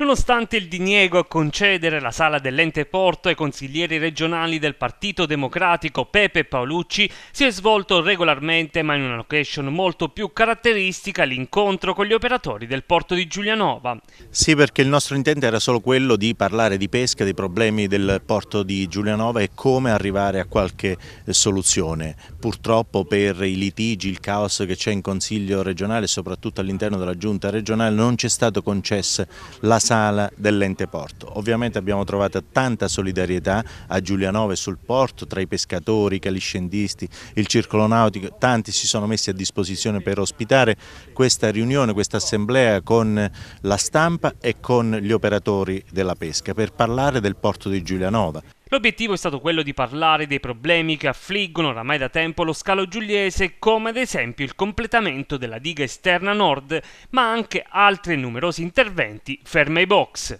Nonostante il diniego a concedere la sala dell'ente porto ai consiglieri regionali del Partito Democratico Pepe Paolucci, si è svolto regolarmente, ma in una location molto più caratteristica, l'incontro con gli operatori del porto di Giulianova. Sì, perché il nostro intento era solo quello di parlare di pesca, dei problemi del porto di Giulianova e come arrivare a qualche eh, soluzione. Purtroppo per i litigi, il caos che c'è in Consiglio regionale e soprattutto all'interno della Giunta regionale non ci è stato concesso la sala sala dell'ente porto. Ovviamente abbiamo trovato tanta solidarietà a Giulianove sul porto, tra i pescatori, i caliscendisti, il circolo nautico, tanti si sono messi a disposizione per ospitare questa riunione, questa assemblea con la stampa e con gli operatori della pesca per parlare del porto di Giulianova. L'obiettivo è stato quello di parlare dei problemi che affliggono oramai da tempo lo scalo giuliese, come ad esempio il completamento della diga esterna nord, ma anche altri numerosi interventi ferma ai box.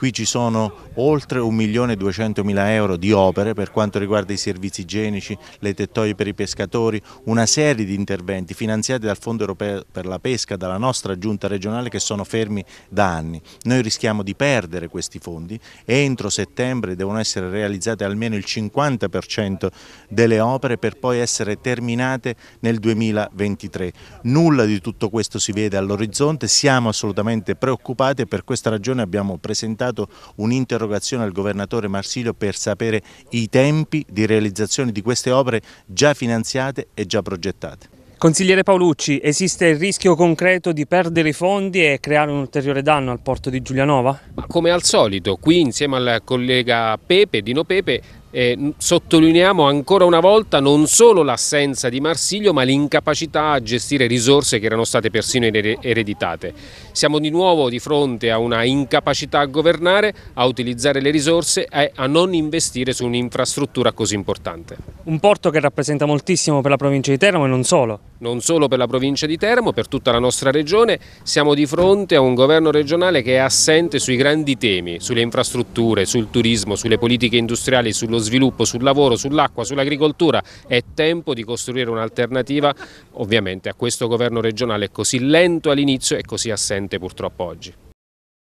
Qui ci sono oltre 1.200.000 euro di opere per quanto riguarda i servizi igienici, le tettoie per i pescatori, una serie di interventi finanziati dal Fondo Europeo per la Pesca, dalla nostra giunta regionale che sono fermi da anni. Noi rischiamo di perdere questi fondi entro settembre devono essere realizzate almeno il 50% delle opere per poi essere terminate nel 2023. Nulla di tutto questo si vede all'orizzonte, siamo assolutamente preoccupati e per questa ragione abbiamo presentato presentato un'interrogazione al governatore Marsilio per sapere i tempi di realizzazione di queste opere già finanziate e già progettate. Consigliere Paolucci, esiste il rischio concreto di perdere i fondi e creare un ulteriore danno al porto di Giulianova? Ma come al solito, qui insieme al collega Pepe, Dino Pepe, eh, sottolineiamo ancora una volta non solo l'assenza di Marsiglio ma l'incapacità a gestire risorse che erano state persino ereditate. Siamo di nuovo di fronte a una incapacità a governare, a utilizzare le risorse e a non investire su un'infrastruttura così importante. Un porto che rappresenta moltissimo per la provincia di Teramo e non solo. Non solo per la provincia di Teramo, per tutta la nostra regione siamo di fronte a un governo regionale che è assente sui grandi temi, sulle infrastrutture, sul turismo, sulle politiche industriali, sullo sviluppo, sul lavoro, sull'acqua, sull'agricoltura. È tempo di costruire un'alternativa ovviamente a questo governo regionale così lento all'inizio e così assente purtroppo oggi.